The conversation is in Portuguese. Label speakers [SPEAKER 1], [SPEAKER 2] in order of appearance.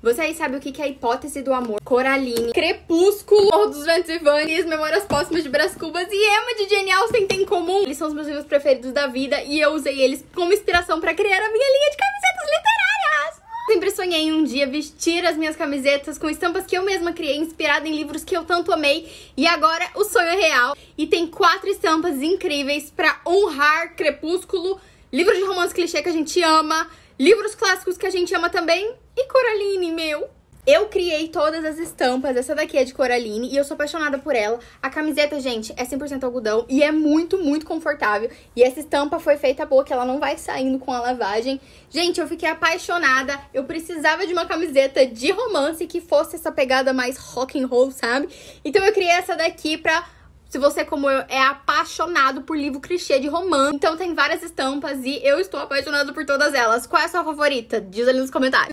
[SPEAKER 1] Você aí sabe o que é a hipótese do amor? Coraline, Crepúsculo, Morro dos Ventos e Vanes, Memórias Póstumas de Brás Cubas e Emma de Jane Austen tem em comum. Eles são os meus livros preferidos da vida e eu usei eles como inspiração para criar a minha linha de camisetas literárias. Sempre sonhei em um dia vestir as minhas camisetas com estampas que eu mesma criei, inspirada em livros que eu tanto amei. E agora o sonho é real. E tem quatro estampas incríveis para honrar Crepúsculo, livro de romance clichê que a gente ama, livros clássicos que a gente ama também e Coraline, meu? Eu criei todas as estampas, essa daqui é de Coraline e eu sou apaixonada por ela. A camiseta, gente, é 100% algodão e é muito, muito confortável. E essa estampa foi feita boa, que ela não vai saindo com a lavagem. Gente, eu fiquei apaixonada, eu precisava de uma camiseta de romance que fosse essa pegada mais rock and roll, sabe? Então eu criei essa daqui pra se você, como eu, é apaixonado por livro clichê de romance. Então tem várias estampas e eu estou apaixonado por todas elas. Qual é a sua favorita? Diz ali nos comentários.